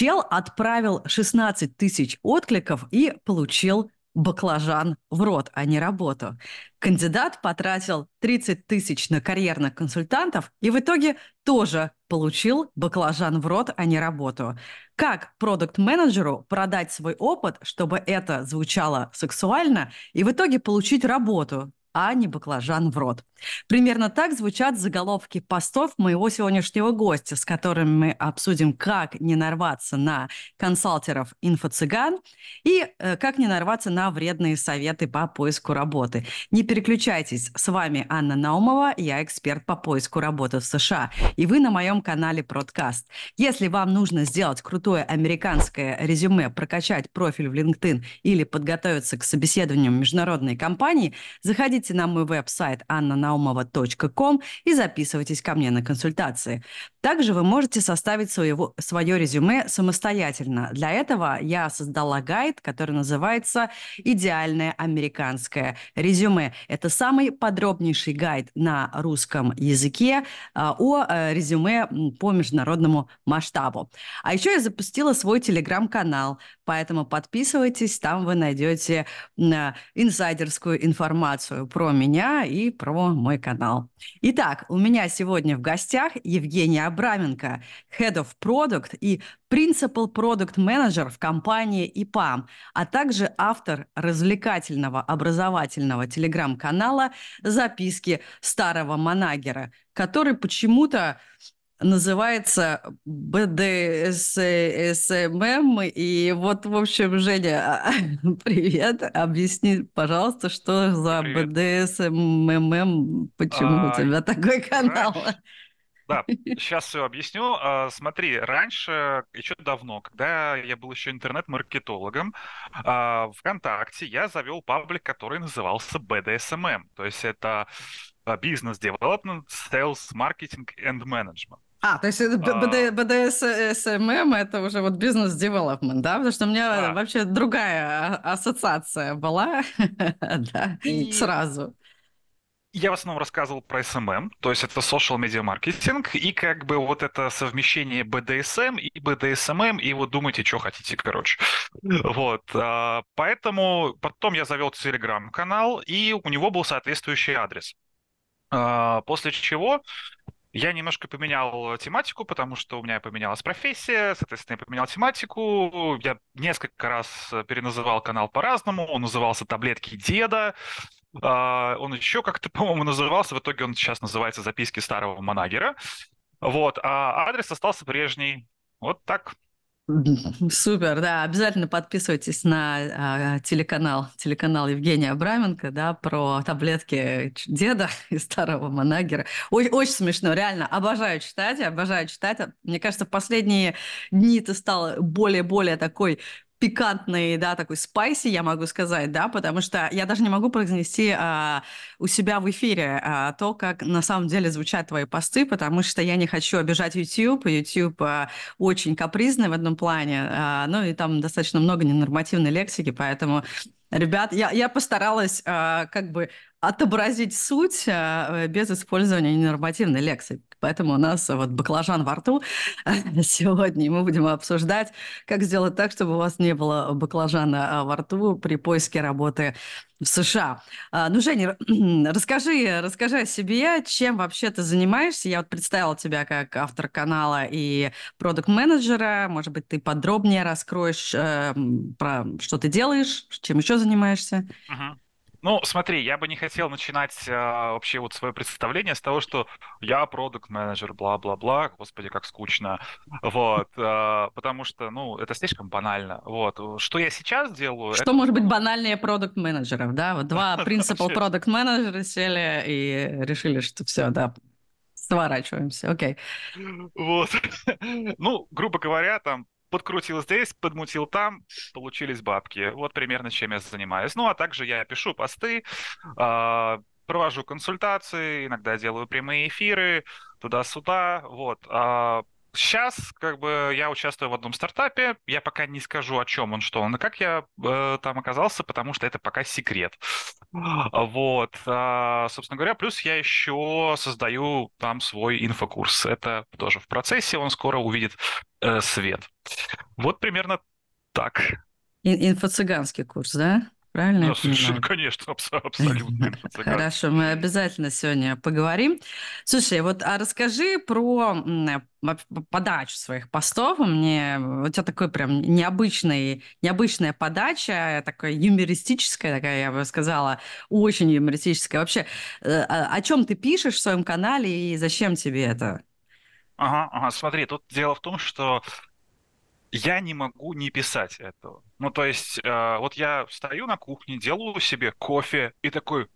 Чел отправил 16 тысяч откликов и получил баклажан в рот, а не работу. Кандидат потратил 30 тысяч на карьерных консультантов и в итоге тоже получил баклажан в рот, а не работу. Как продукт-менеджеру продать свой опыт, чтобы это звучало сексуально, и в итоге получить работу, а не баклажан в рот. Примерно так звучат заголовки постов моего сегодняшнего гостя, с которым мы обсудим, как не нарваться на консалтеров инфо-цыган и э, как не нарваться на вредные советы по поиску работы. Не переключайтесь, с вами Анна Наумова, я эксперт по поиску работы в США, и вы на моем канале Продкаст. Если вам нужно сделать крутое американское резюме, прокачать профиль в LinkedIn или подготовиться к собеседованию международной компании, заходите заходите на мой веб-сайт annanaumova.com и записывайтесь ко мне на консультации. Также вы можете составить своего, свое резюме самостоятельно. Для этого я создала гайд, который называется «Идеальное американское резюме». Это самый подробнейший гайд на русском языке а, о э, резюме по международному масштабу. А еще я запустила свой телеграм-канал, поэтому подписывайтесь, там вы найдете э, инсайдерскую информацию про меня и про мой канал. Итак, у меня сегодня в гостях Евгения Абраменко, Head of Product и Principal Product Manager в компании IPAM, а также автор развлекательного образовательного телеграм-канала «Записки старого манагера», который почему-то называется БДСМ. И вот, в общем, Женя, привет. Объясни, пожалуйста, что за БДСММ, почему а, у тебя такой канал? Раньше... Да, сейчас все объясню. А, смотри, раньше, еще давно, когда я был еще интернет-маркетологом, а, ВКонтакте я завел паблик, который назывался BDSMM. То есть это а, бизнес девелопмент sales, маркетинг and менеджмент а, то есть а... это уже вот бизнес-девелопмент, да? Потому что у меня а. вообще другая а, ассоциация была, да, И... сразу. Я в основном рассказывал про SMM, то есть это social media маркетинг, и как бы вот это совмещение BDSM и BDSMM, и вот думайте, что хотите, короче. Вот, а, поэтому потом я завел телеграм-канал, и у него был соответствующий адрес. А, после чего я немножко поменял тематику, потому что у меня поменялась профессия, соответственно, я поменял тематику. Я несколько раз э, переназывал канал по-разному. Он назывался «Таблетки деда». А, он еще как-то, по-моему, назывался. В итоге он сейчас называется «Записки старого манагера». Вот, а адрес остался прежний. Вот так. Супер, да, обязательно подписывайтесь на э, телеканал, телеканал Евгения Абраменко, да, про таблетки деда и старого манагера. Ой, очень смешно, реально, обожаю читать, обожаю читать. Мне кажется, в последние дни ты стал более-более такой пикантный, да, такой спайси, я могу сказать, да, потому что я даже не могу произнести а, у себя в эфире а, то, как на самом деле звучат твои посты, потому что я не хочу обижать YouTube, YouTube а, очень капризный в одном плане, а, ну и там достаточно много ненормативной лексики, поэтому Ребят, я, я постаралась э, как бы отобразить суть э, без использования ненормативной лексики. Поэтому у нас вот баклажан во рту сегодня, мы будем обсуждать, как сделать так, чтобы у вас не было баклажана а, во рту при поиске работы в США. А, ну, Женя, расскажи, расскажи о себе, чем вообще ты занимаешься. Я вот представила тебя как автор канала и продукт-менеджера. Может быть, ты подробнее раскроешь э, про что ты делаешь, чем еще занимаешься. Uh-huh. Ну, смотри, я бы не хотел начинать а, вообще вот свое представление с того, что я продукт-менеджер, бла-бла-бла, господи, как скучно, вот, а, потому что, ну, это слишком банально, вот. Э, что я сейчас делаю... Что это... может быть банальнее продукт-менеджеров, да? Вот два принципа продукт-менеджера сели и решили, что все, да, сворачиваемся, окей. Вот. Ну, грубо говоря, там подкрутил здесь, подмутил там, получились бабки. Вот примерно чем я занимаюсь. Ну, а также я пишу посты, а, провожу консультации, иногда делаю прямые эфиры, туда-сюда, вот. А, сейчас как бы я участвую в одном стартапе, я пока не скажу, о чем он, что он, и как я э, там оказался, потому что это пока секрет. Вот, а, собственно говоря, плюс я еще создаю там свой инфокурс. Это тоже в процессе, он скоро увидит э, свет. Вот примерно так. Инфо-цыганский курс, да? Правильно да, совершенно, конечно, абсолютно. Хорошо, мы обязательно сегодня поговорим. Слушай, вот а расскажи про э, подачу своих постов. Мне э, у тебя такой прям необычный, необычная подача, э, такая юмористическая, такая, я бы сказала, очень юмористическая. Вообще, а, о чем ты пишешь в своем канале и зачем тебе это? Ага, ага, смотри, тут дело в том, что я не могу не писать этого. Ну, то есть, э, вот я стою на кухне, делаю себе кофе и такой,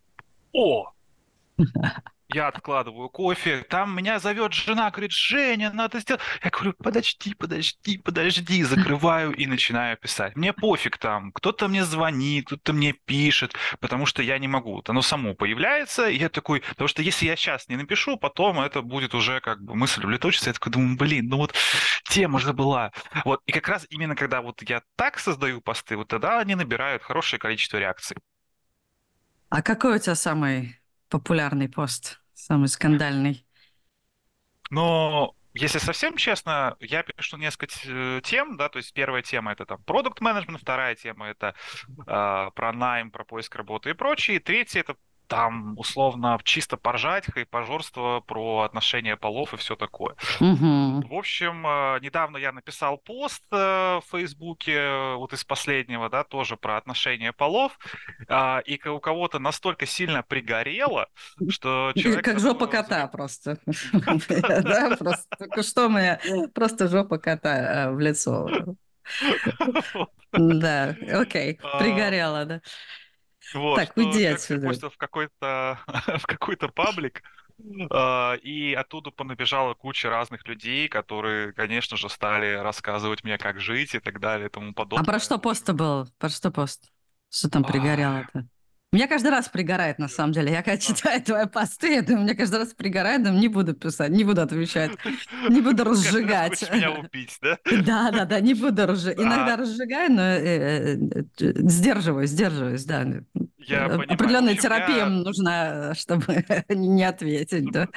о, я откладываю кофе, там меня зовет жена, говорит, Женя, надо ну, сделать. Я говорю, подожди, подожди, подожди, закрываю и начинаю писать. Мне пофиг там, кто-то мне звонит, кто-то мне пишет, потому что я не могу. Вот оно само появляется, и я такой, потому что если я сейчас не напишу, потом это будет уже как бы мысль улетучится. Я такой думаю, блин, ну вот тема же была. Вот, и как раз именно когда вот я так создаю посты, вот тогда они набирают хорошее количество реакций. А какой у тебя самый популярный пост, самый скандальный. Но если совсем честно, я пишу несколько э, тем, да, то есть первая тема это там продукт менеджмент, вторая тема это э, про найм, про поиск работы и прочее, и третья это там условно чисто поржать, хайпожорство про отношения полов и все такое. Угу. В общем, э, недавно я написал пост э, в Фейсбуке, э, вот из последнего, да, тоже про отношения полов, а, и у кого-то настолько сильно пригорело, что человек... Как жопа кота просто. Что мы... Просто жопа кота в лицо. Да, окей, а, пригорело, да. Вот, так, уйди отсюда. Пустил в какой-то в какой-то паблик, а, и оттуда понабежала куча разных людей, которые, конечно же, стали рассказывать мне, как жить и так далее и тому а подобное. А про что пост был? Про что пост? Что там пригорело-то? Меня каждый раз пригорает, на самом деле. Я когда читаю твои посты, я думаю, мне каждый раз пригорает, но не буду писать, не буду отвечать, не буду разжигать. меня убить, да? Да, да, да, не буду разжигать. Иногда разжигаю, но э, э, э, сдерживаюсь, сдерживаюсь, да. Определенная терапия нужна, чтобы не ответить, да.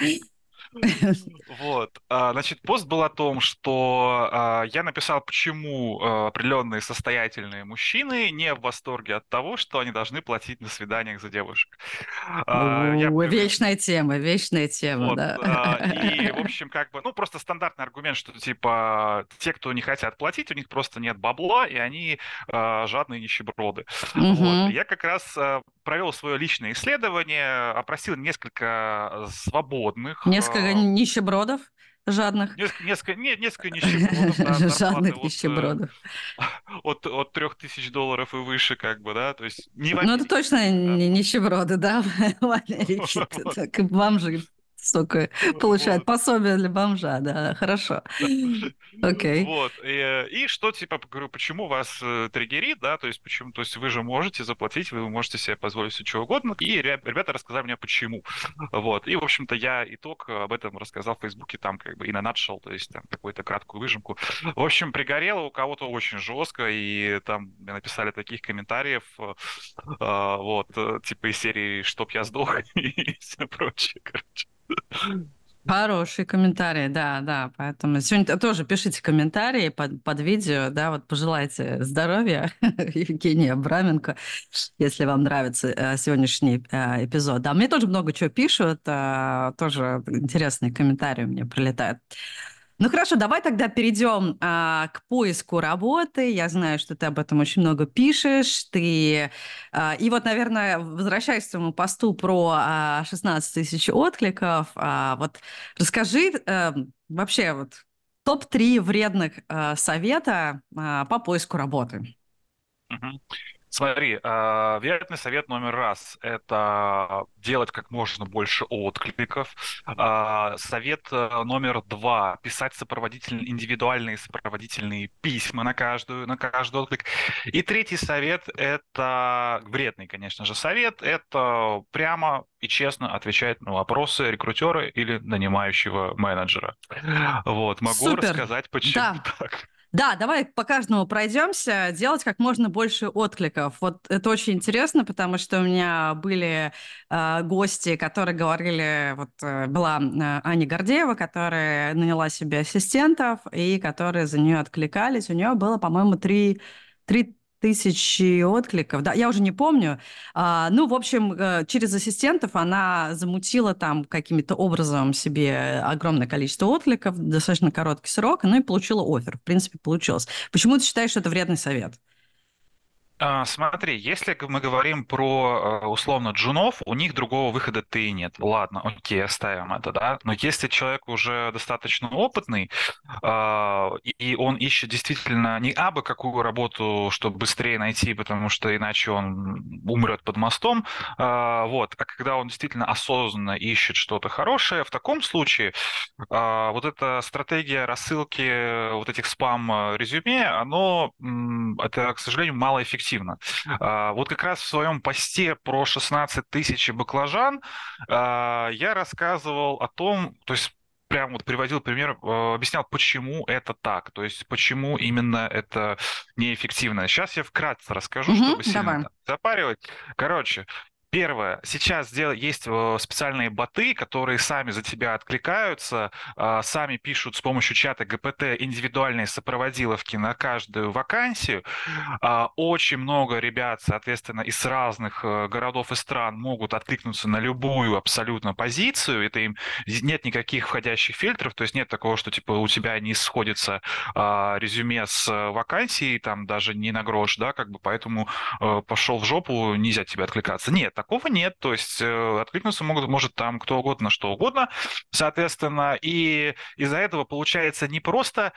Вот. А, значит, пост был о том, что а, я написал, почему а, определенные состоятельные мужчины не в восторге от того, что они должны платить на свиданиях за девушек. Я... Вечная тема, вечная тема, вот. да. И, в общем, как бы, ну, просто стандартный аргумент, что, типа, те, кто не хотят платить, у них просто нет бабла, и они жадные нищеброды. Угу. Вот. Я как раз провел свое личное исследование, опросил несколько э, свободных. Несколько э, нищебродов? Жадных. Несколько, не, несколько нищебродов. Да, Жадных э, нищебродов. От, от 3000 долларов и выше, как бы, да? То есть не Ну, это точно да. нищеброды, да, Валерий? Вам же столько получает пособие для бомжа, да, хорошо. Окей. Вот, и э, что, типа, говорю, почему вас э, триггерит, да, то есть почему, то есть вы же можете заплатить, вы можете себе позволить все чего угодно, и ребята рассказали мне, почему. Вот, и, в общем-то, я итог э, об этом рассказал в Фейсбуке, там, как бы, и на Nutshell, то есть там какую-то краткую выжимку. В общем, пригорело у кого-то очень жестко, и там мне написали таких комментариев, вот, типа, из серии «Чтоб я сдох» и все прочее, короче хорошие комментарии, да, да. Поэтому сегодня тоже пишите комментарии под, под видео, да, вот пожелайте здоровья Евгении Абраменко, если вам нравится э, сегодняшний э, эпизод. Да, мне тоже много чего пишут, а, тоже интересные комментарии мне прилетают. Ну хорошо, давай тогда перейдем а, к поиску работы. Я знаю, что ты об этом очень много пишешь. Ты а, и вот, наверное, возвращаясь к своему посту про а, 16 тысяч откликов, а, вот расскажи а, вообще вот топ-3 вредных а, совета а, по поиску работы. Uh-huh. Смотри, э, совет номер раз – это делать как можно больше откликов. А, совет э, номер два – писать сопроводительные, индивидуальные сопроводительные письма на, каждую, на каждый отклик. И третий совет – это вредный, конечно же, совет. Это прямо и честно отвечать на вопросы рекрутера или нанимающего менеджера. Вот, могу Супер. рассказать, почему да. так. Да, давай по каждому пройдемся, делать как можно больше откликов. Вот это очень интересно, потому что у меня были э, гости, которые говорили, вот э, была а, Аня Гордеева, которая наняла себе ассистентов и которые за нее откликались. У нее было, по-моему, три, три тысячи откликов, да, я уже не помню. А, ну, в общем, э, через ассистентов она замутила там каким-то образом себе огромное количество откликов, достаточно короткий срок, ну и получила офер. В принципе, получилось. Почему ты считаешь, что это вредный совет? А, смотри, если мы говорим про э, условно джунов, у них другого выхода-то и нет. Ладно, окей, оставим это, да. Но если человек уже достаточно опытный, а, и он ищет действительно не абы какую работу, чтобы быстрее найти, потому что иначе он умрет под мостом, а, вот, а когда он действительно осознанно ищет что-то хорошее, в таком случае вот эта стратегия рассылки вот этих спам-резюме, э, оно, это, к сожалению, малоэффективно эффективно. А, вот как раз в своем посте про 16 тысяч баклажан а, я рассказывал о том, то есть прям вот приводил пример, а, объяснял, почему это так, то есть почему именно это неэффективно. Сейчас я вкратце расскажу, угу, чтобы сильно запаривать. Короче, Первое. Сейчас есть э, специальные боты, которые сами за тебя откликаются, а, сами пишут с помощью чата ГПТ индивидуальные сопроводиловки на каждую вакансию. А, очень много ребят, соответственно, из разных э, городов и стран могут откликнуться на любую абсолютно позицию. Это им нет никаких входящих фильтров, то есть нет такого, что типа у тебя не сходится а, резюме с э, вакансией, там даже не на грош, да, как бы поэтому пошел в жопу, нельзя тебе откликаться. Нет, Такого нет, то есть э, откликнуться могут, может там кто угодно, что угодно, соответственно, и из-за этого получается не просто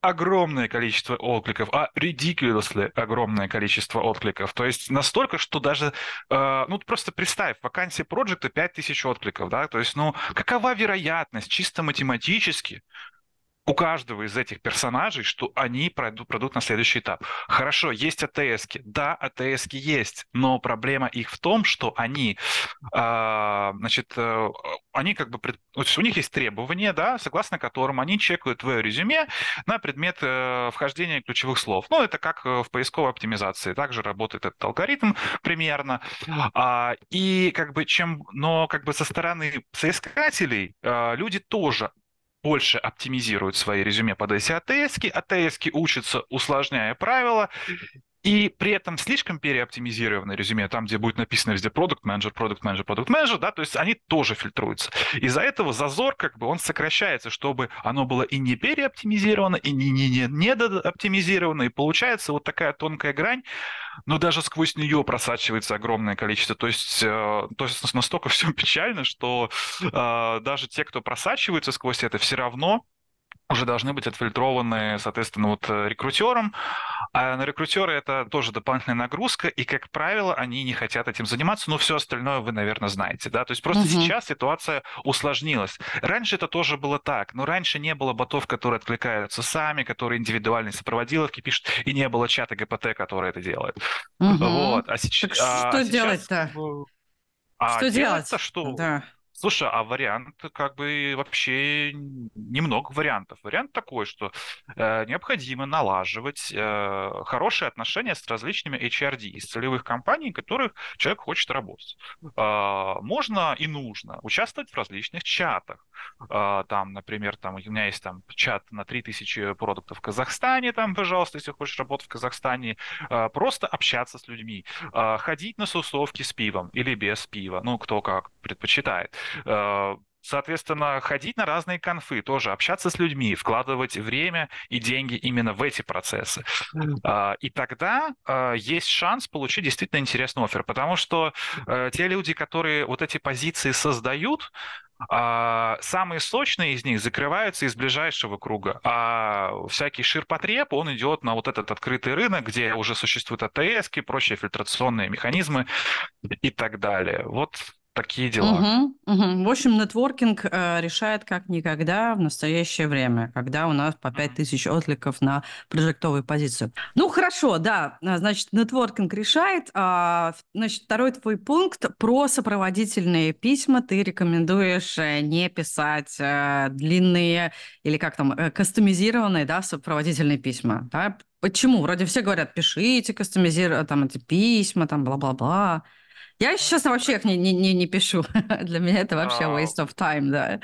огромное количество откликов, а ridiculously огромное количество откликов. То есть настолько, что даже, э, ну просто представь, вакансия проекта 5000 откликов, да, то есть, ну какова вероятность чисто математически, у каждого из этих персонажей, что они пройдут, пройдут на следующий этап. Хорошо, есть атс -ки. Да, атс есть, но проблема их в том, что они, э, значит, э, они как бы... Пред... То есть у них есть требования, да, согласно которым они чекают твое резюме на предмет э, вхождения ключевых слов. Ну, это как э, в поисковой оптимизации. Также работает этот алгоритм примерно. А, и как бы чем... Но как бы со стороны соискателей э, люди тоже больше оптимизируют свои резюме под эти а ats -ки. ats а -ки учатся, усложняя правила, и при этом слишком переоптимизированное резюме, там, где будет написано везде продукт менеджер, продукт менеджер, продукт менеджер, да, то есть они тоже фильтруются. Из-за этого зазор, как бы, он сокращается, чтобы оно было и не переоптимизировано, и не, не, не недооптимизировано, и получается вот такая тонкая грань, но даже сквозь нее просачивается огромное количество. То есть, э, то есть настолько все печально, что э, даже те, кто просачивается сквозь это, все равно уже должны быть отфильтрованы, соответственно, вот э, рекрутером. А на рекрутеры это тоже дополнительная нагрузка, и, как правило, они не хотят этим заниматься, но все остальное вы, наверное, знаете, да, то есть просто угу. сейчас ситуация усложнилась. Раньше это тоже было так, но раньше не было ботов, которые откликаются сами, которые индивидуальные сопроводиловки пишут, и не было чата ГПТ, который это делает. Угу. Вот. А, а сейчас... Так что а делать-то? Сейчас... А что делать-то что? Да. Слушай, а вариант как бы вообще немного вариантов. Вариант такой, что э, необходимо налаживать э, хорошие отношения с различными HRD из целевых компаний, в которых человек хочет работать. Э, можно и нужно участвовать в различных чатах. Э, там, например, там, у меня есть там чат на 3000 продуктов в Казахстане, там, пожалуйста, если хочешь работать в Казахстане, э, просто общаться с людьми, э, ходить на сусовки с пивом или без пива, ну, кто как предпочитает. Э, соответственно, ходить на разные конфы, тоже общаться с людьми, вкладывать время и деньги именно в эти процессы. А, и тогда э, есть шанс получить действительно интересный офер, потому что э, те люди, которые вот эти позиции создают, а, самые сочные из них закрываются из ближайшего круга, а всякий ширпотреб, он идет на вот этот открытый рынок, где уже существуют АТС, прочие фильтрационные механизмы и так далее. Вот Такие дела. Угу, угу. В общем, нетворкинг э, решает как никогда в настоящее время, когда у нас по 5000 откликов на прожектовую позицию. Ну, хорошо, да, а, значит, нетворкинг решает. А, значит, второй твой пункт про сопроводительные письма. Ты рекомендуешь э, не писать э, длинные или как там, э, кастомизированные, да, сопроводительные письма, да? Почему? Вроде все говорят, пишите, кастомизируйте там эти письма, там бла-бла-бла. Я сейчас вообще их не, не, не, не пишу. Для меня это вообще а. waste of time, да.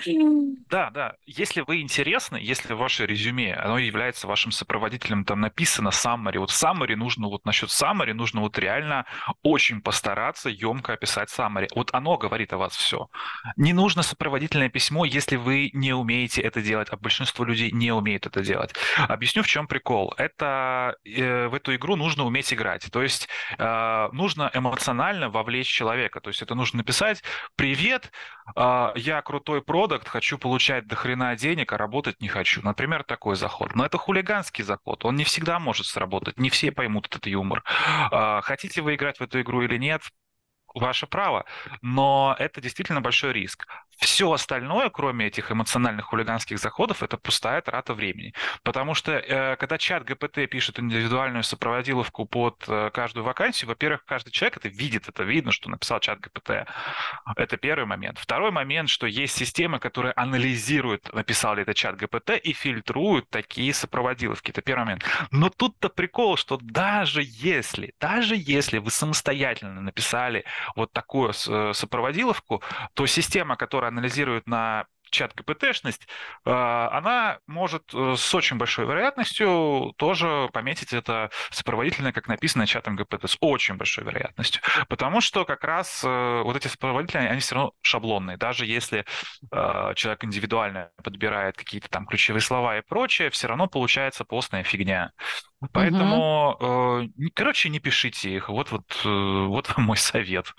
Да, да. Если вы интересны, если ваше резюме, оно является вашим сопроводителем, там написано summary. Вот summary нужно, вот насчет summary нужно вот реально очень постараться емко описать summary. Вот оно говорит о вас все. Не нужно сопроводительное письмо, если вы не умеете это делать, а большинство людей не умеют это делать. Объясню, в чем прикол. Это э, в эту игру нужно уметь играть. То есть э, нужно эмоционально вовлечь привлечь человека. То есть это нужно написать «Привет, а, я крутой продукт, хочу получать до хрена денег, а работать не хочу». Например, такой заход. Но это хулиганский заход, он не всегда может сработать, не все поймут этот юмор. А, хотите вы играть в эту игру или нет, ваше право, но это действительно большой риск. Все остальное, кроме этих эмоциональных хулиганских заходов, это пустая трата времени. Потому что э, когда чат ГПТ пишет индивидуальную сопроводиловку под э, каждую вакансию, во-первых, каждый человек это видит, это видно, что написал чат ГПТ. Это первый момент. Второй момент, что есть системы, которые анализируют, написал ли это чат ГПТ, и фильтруют такие сопроводиловки. Это первый момент. Но тут-то прикол, что даже если, даже если вы самостоятельно написали вот такую э, сопроводиловку, то система, которая анализирует на чат КПТшность, а, она может э, с очень большой вероятностью тоже пометить это сопроводительное, как написано чатом ГПТ, с очень большой вероятностью. Потому что как раз э, вот эти сопроводительные, они все равно шаблонные. Даже если а, человек индивидуально подбирает какие-то там ключевые слова и прочее, все равно получается постная фигня. Поэтому, угу. короче, не пишите их. Вот, вот, вот мой совет.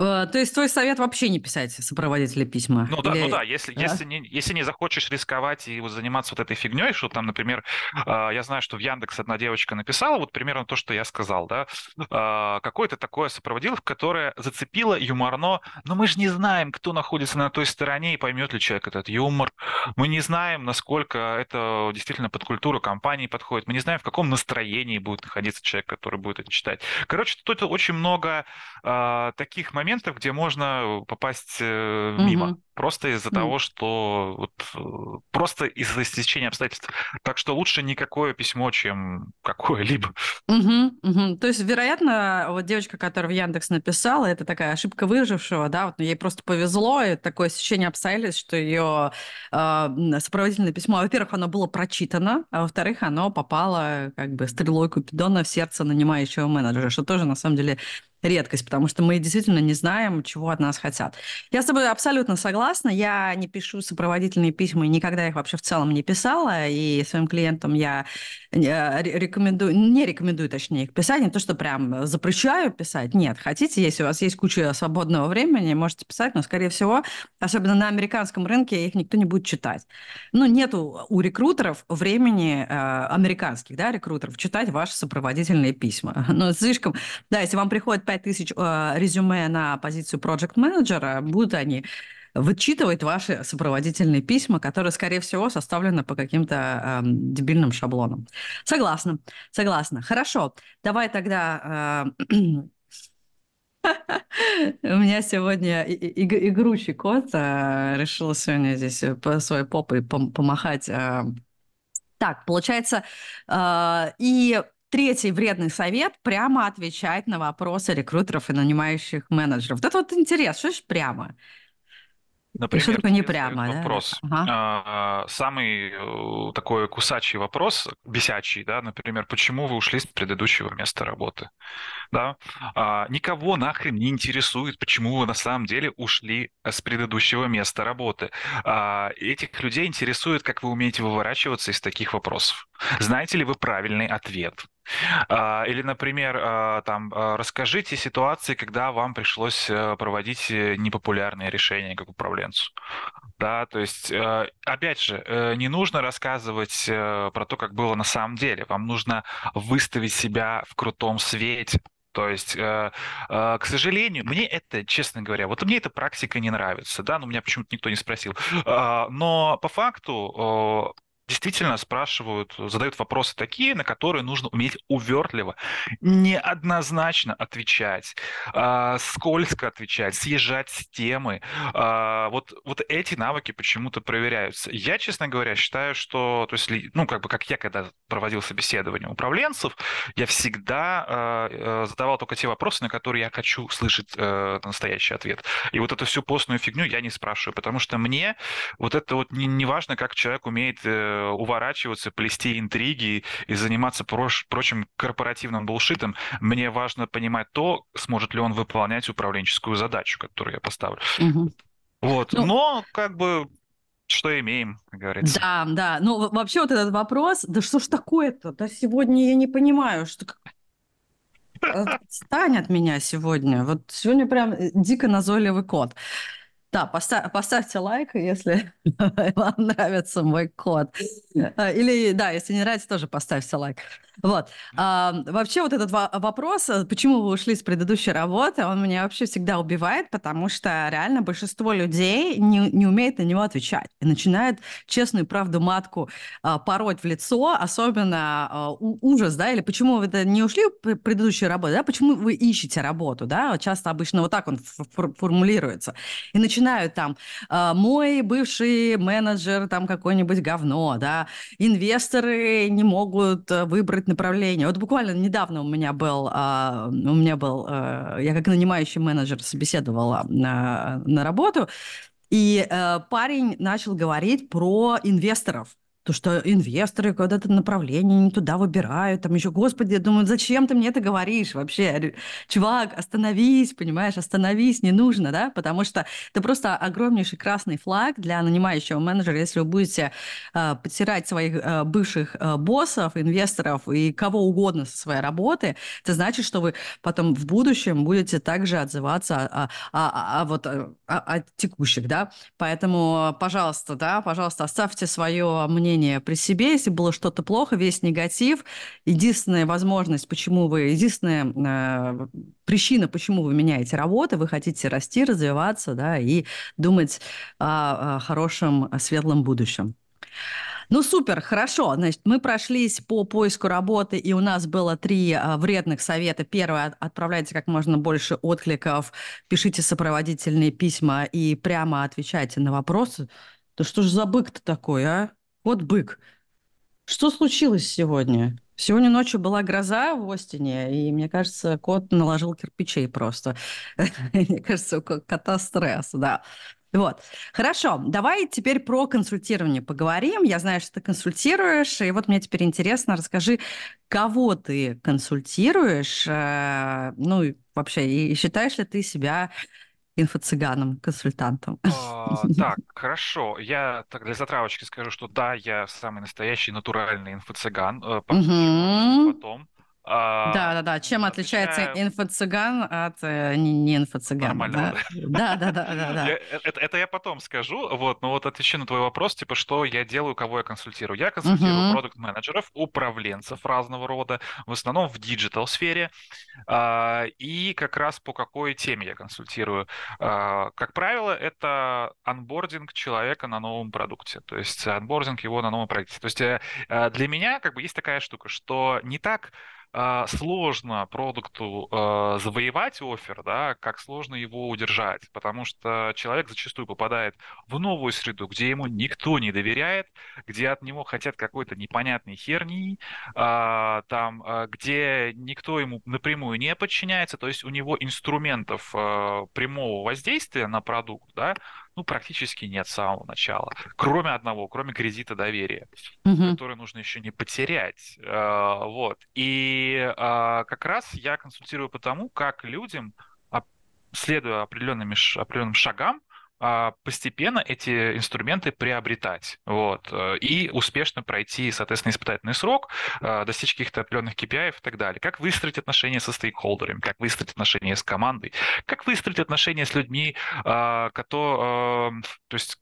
Э, то есть твой совет вообще не писать сопроводителя письма? Ну да, ну Или... ну да, если, да? Если, не, если не захочешь рисковать и вот заниматься вот этой фигней, что там, например, а, я знаю, что в Яндекс одна девочка написала, вот примерно то, что я сказал, да, а, какое-то такое сопроводил, которое зацепило юморно, но «Ну мы же не знаем, кто находится на той стороне и поймет ли человек этот юмор, мы не знаем, насколько это действительно под культуру компании подходит, мы не знаем, в каком настроении будет находиться человек, который будет это читать. Короче, тут очень много а, таких моментов, моментов, где можно попасть э, мимо. Угу. Просто из-за угу. того, что вот, э, просто из-за истечения обстоятельств. Так что лучше никакое письмо, чем какое-либо. Угу, угу. То есть, вероятно, вот девочка, которая в Яндекс написала, это такая ошибка выжившего, да, вот ей просто повезло, и такое ощущение обстоятельств, что ее э, а, сопроводительное письмо, во-первых, оно было прочитано, а во-вторых, оно попало как бы стрелой Купидона в сердце нанимающего менеджера, что тоже на самом деле редкость, потому что мы действительно не знаем, чего от нас хотят. Я с тобой абсолютно согласна. Я не пишу сопроводительные письма и никогда их вообще в целом не писала. И своим клиентам я э, рекомендую, не рекомендую, точнее, их писать. Не то, что прям запрещаю писать. Нет, хотите, если у вас есть куча свободного времени, можете писать, но, скорее всего, особенно на американском рынке, их никто не будет читать. Ну, нету у рекрутеров времени э, американских, да, рекрутеров читать ваши сопроводительные письма. Но ну, слишком, да, если вам приходит 5000 э, резюме на позицию проект-менеджера, будут они вычитывать ваши сопроводительные письма, которые, скорее всего, составлены по каким-то э, дебильным шаблонам. Согласна, согласна. Хорошо, давай тогда... Э, у меня сегодня игручий кот э, решил сегодня здесь по своей попой помахать. так, получается, и Третий вредный совет – прямо отвечать на вопросы рекрутеров и нанимающих менеджеров. Вот это вот интересно, что ж прямо? Например, что такое не прямо, вопрос. Да? Ага. А, а, самый э, такой кусачий вопрос, бесячий, да, например, почему вы ушли с предыдущего места работы? Да? А, никого нахрен не интересует, почему вы на самом деле ушли э, с предыдущего места работы. Этих людей интересует, как вы умеете выворачиваться из таких вопросов. Знаете ли вы правильный ответ? А, или, например, а, там, а, расскажите ситуации, когда вам пришлось э, проводить э, непопулярные решения как управленцу. Да, то есть, э, опять же, не нужно рассказывать про то, как было на самом деле. Вам нужно выставить себя в крутом свете. То есть, э, э, к сожалению, мне это, честно говоря, вот мне эта практика не нравится, да, но меня почему-то никто не спросил. Э, но по факту действительно спрашивают, задают вопросы такие, на которые нужно уметь увертливо, неоднозначно отвечать, э, скользко отвечать, съезжать с темы. Э, вот, вот эти навыки почему-то проверяются. Я, честно говоря, считаю, что, то есть, ну, как бы, как я когда проводил собеседование управленцев, я всегда а, э, задавал только те вопросы, на которые я хочу услышать э, настоящий ответ. И вот эту всю постную фигню я не спрашиваю, потому что мне вот это вот не, не важно, как человек умеет э, Э, уворачиваться, плести интриги и заниматься прош, прочим корпоративным булшитом. Мне важно понимать то, сможет ли он выполнять управленческую задачу, которую я поставлю. Угу. Вот. Ну, Но как бы что имеем, как говорится. Да, да. Ну, вообще вот этот вопрос, да что ж такое-то? Да сегодня я не понимаю, что... Стань от меня сегодня. Вот сегодня прям э, дико назойливый кот. Да, поставь, поставьте лайк, если вам нравится мой код. А, или, да, если не нравится, тоже поставьте лайк. Вот. А, вообще вот этот вопрос, э, почему вы ушли с предыдущей работы, он меня вообще всегда убивает, потому что реально большинство людей не, не умеет на него отвечать и начинает честную правду матку а, пороть в лицо, особенно а, ужас, да, или почему вы не ушли в предыдущую работу, да, почему вы ищете работу, да, часто обычно вот так он ф- формулируется. И начинает начинают там, а, мой бывший менеджер там какой-нибудь говно, да, инвесторы не могут э, выбрать направление. Вот буквально недавно у меня был, а, у меня был, а, я как нанимающий менеджер собеседовала на, на работу, и э, парень начал говорить про инвесторов то, что инвесторы куда-то направление не туда выбирают, там еще, господи, я думаю, зачем ты мне это говоришь вообще? Чувак, остановись, понимаешь, остановись, не нужно, да, потому что это просто огромнейший красный флаг для нанимающего менеджера, если вы будете э, подсирать своих э, бывших э, боссов, инвесторов и кого угодно со своей работы, это значит, что вы потом в будущем будете также отзываться о, о, о, о, вот, э, о, о текущих, да, поэтому, пожалуйста, да, пожалуйста, оставьте свое мнение мнение при себе, если было что-то плохо, весь негатив. Единственная возможность, почему вы, единственная э, причина, почему вы меняете работу, вы хотите расти, развиваться, да, и думать о, о хорошем, о светлом будущем. Ну, супер, хорошо. Значит, мы прошлись по поиску работы, и у нас было три а, вредных совета. Первое, отправляйте как можно больше откликов, пишите сопроводительные письма и прямо отвечайте на вопросы. Да что же за бык-то такой, а? Вот бык. Что случилось сегодня? Сегодня ночью была гроза в Остине, и, мне кажется, кот наложил кирпичей просто. Мне кажется, у кота стресс, да. Вот. Хорошо, давай теперь про консультирование поговорим. Я знаю, что ты консультируешь, и вот мне теперь интересно, расскажи, кого ты консультируешь, э, ну, вообще, и считаешь ли ты себя инфо-цыганом, консультантом. А, так, хорошо. Я так для затравочки скажу, что да, я самый настоящий натуральный инфо-цыган. Э, потом да, да, да. Ну, чем отличается отличаем... инфо-цыган от э, не, инфо-цыган? Нормально. Да, да, да, да. Э, это, я потом скажу. Вот, но вот отвечу на твой вопрос, типа, что я делаю, кого я консультирую. Я консультирую продукт-менеджеров, управленцев разного рода, в основном в диджитал-сфере. А, и как раз по какой теме я консультирую. А, как правило, это анбординг человека на новом продукте. То есть анбординг его на новом проекте. То есть э, э, для меня как бы есть такая штука, что не так а, сложно продукту а, завоевать офер, да, как сложно его удержать, потому что человек зачастую попадает в новую среду, где ему никто не доверяет, где от него хотят какой-то непонятной херни, а, там, где никто ему напрямую не подчиняется, то есть у него инструментов прямого воздействия на продукт, да, ну, практически нет с самого начала. Кроме одного, кроме кредита доверия, угу. который нужно еще не потерять. А, вот. И а, как раз я консультирую по тому, как людям, а, следуя определенным, определенным шагам, а, постепенно эти инструменты приобретать, вот, э, и успешно пройти, соответственно, испытательный срок, э, достичь каких-то определенных KPI и так далее. Как выстроить отношения со стейкхолдерами, как выстроить отношения с командой, как выстроить отношения с людьми, э, которые, то есть,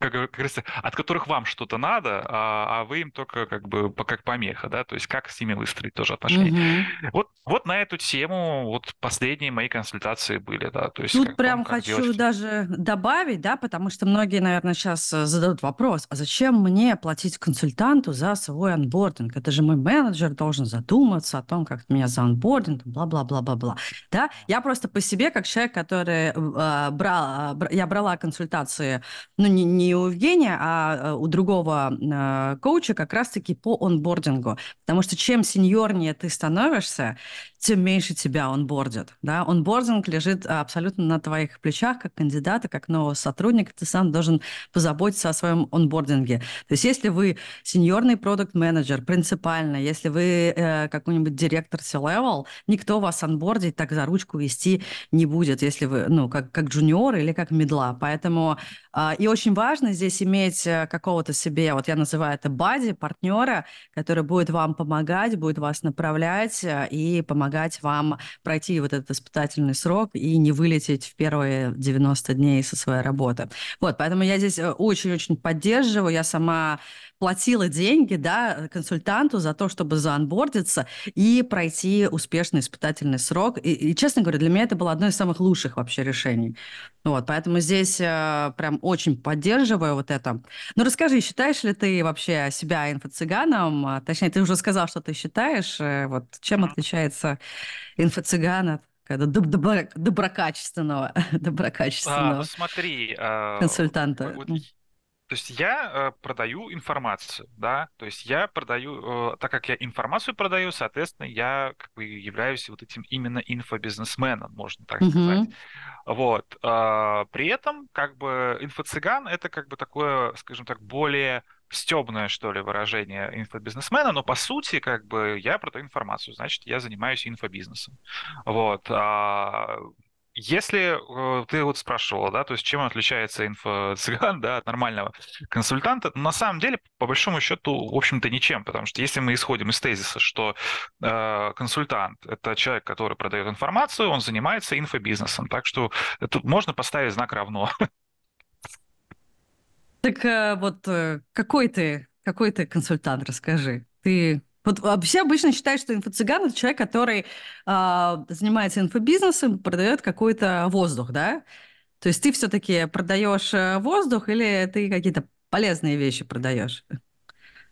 как, как говорится, от которых вам что-то надо, а, а вы им только как бы как помеха, да, то есть как с ними выстроить тоже отношения. Угу. Вот, вот на эту тему вот последние мои консультации были, да, то есть. Тут ну, прям вам, хочу делать... даже добавить, да, потому что многие, наверное, сейчас э, зададут вопрос, а зачем мне платить консультанту за свой анбординг? Это же мой менеджер должен задуматься о том, как меня за анбординг, бла-бла-бла-бла-бла, да. Я просто по себе как человек, который э, брал, э, я брала консультации, ну не не не у Евгения, а э, у другого э, коуча как раз-таки по онбордингу. Потому что чем сеньорнее ты становишься, тем меньше тебя онбордит. Да? Онбординг лежит абсолютно на твоих плечах, как кандидата, как нового сотрудника. Ты сам должен позаботиться о своем онбординге. То есть если вы сеньорный продукт-менеджер, принципально, если вы э, какой-нибудь директор C-level, никто вас онбордить так за ручку вести не будет, если вы, ну, как, как джуниор или как медла. Поэтому а, и очень важно здесь иметь э, какого-то себе, вот я называю это бади, партнера, который будет вам помогать, будет вас направлять э, и помогать вам пройти вот этот испытательный срок и не вылететь в первые 90 дней со своей работы. Вот, поэтому я здесь э, очень-очень поддерживаю. Я сама платила деньги да, консультанту за то, чтобы заанбордиться и пройти успешный испытательный срок. И, и, честно говоря, для меня это было одно из самых лучших вообще решений. Вот, поэтому здесь э, прям очень поддерживаю вот это. Ну, расскажи, считаешь ли ты вообще себя инфо-цыганом? А, точнее, ты уже сказал, что ты считаешь. Э, вот чем отличается инфо-цыган от когда добро, доброкачественного, доброкачественного а, смотри, консультанта. А, вот, то есть я э, продаю информацию, да, то есть я продаю, э, так как я информацию продаю, соответственно, я как бы являюсь вот этим именно инфобизнесменом, можно так mm-hmm. сказать. Вот. А, при этом как бы инфо-цыган это как бы такое, скажем так, более стебное, что ли, выражение инфобизнесмена, но по сути, как бы, я продаю информацию, значит, я занимаюсь инфобизнесом. Вот. А, если э, ты вот спрашивала, да, то есть чем отличается инфо-цыган да, от нормального консультанта, на самом деле, по большому счету, в общем-то, ничем, потому что если мы исходим из тезиса, что э, консультант — это человек, который продает информацию, он занимается инфобизнесом, так что тут можно поставить знак «равно». Так э, вот э, какой ты, какой ты консультант, расскажи. Ты вот все обычно считают, что инфо-цыган – это человек, который э, занимается инфобизнесом, продает какой-то воздух, да? То есть ты все-таки продаешь э, воздух или ты какие-то полезные вещи продаешь?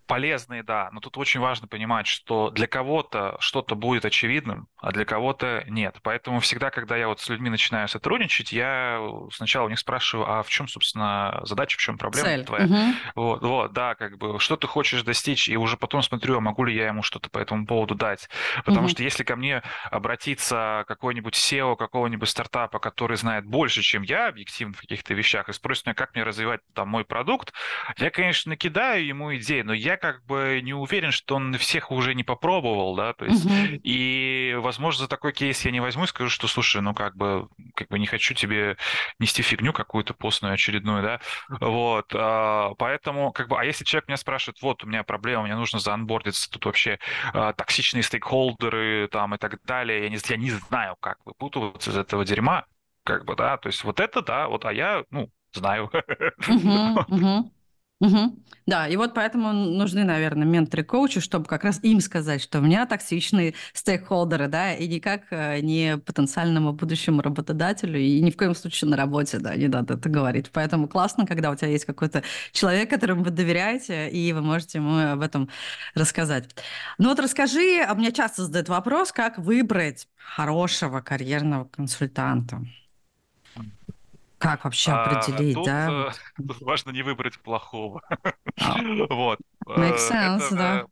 полезные, да, но тут очень важно понимать, что для кого-то что-то будет очевидным, а для кого-то нет. Поэтому всегда, когда я вот с людьми начинаю сотрудничать, я э, сначала у них спрашиваю, а в чем, собственно, задача, в чем проблема Цель. твоя? Угу. Вот, вот, да, как бы, что ты хочешь достичь, и уже потом смотрю, а могу ли я ему что-то по этому поводу дать. Потому угу. что если ко мне обратиться какой-нибудь SEO какого-нибудь стартапа, который знает больше, чем я, объективно в каких-то вещах, и спросит меня, как мне развивать там мой продукт, я, конечно, накидаю ему идеи, но я как бы не уверен, что он всех уже не попробовал, да, то есть, угу. и, возможно, за такой кейс я не возьму и скажу, что, слушай, ну, как бы, как бы не хочу тебе нести фигню какую-то постную очередную, да, вот, а, поэтому, как бы, а если человек меня спрашивает, вот, у меня проблема, мне нужно заанбордиться, тут вообще а, токсичные стейкхолдеры, там, и так далее, я не, я не знаю, как выпутываться из этого дерьма, как бы, да, то есть вот это, да, вот, а я, ну, знаю. Uh-huh, uh-huh. Угу. Да, и вот поэтому нужны, наверное, менторы, коучи, чтобы как раз им сказать, что у меня токсичные стейкхолдеры, да, и никак э, не потенциальному будущему работодателю, и ни в коем случае на работе, да, не надо это говорить. Поэтому классно, когда у тебя есть какой-то человек, которому вы доверяете, и вы можете ему э, об этом рассказать. Ну вот расскажи, а мне часто задают вопрос, как выбрать хорошего карьерного консультанта. Как вообще а, определить, а, тут, да? Тут э, важно не выбрать плохого. А. Вот. Makes э, sense, да. Э,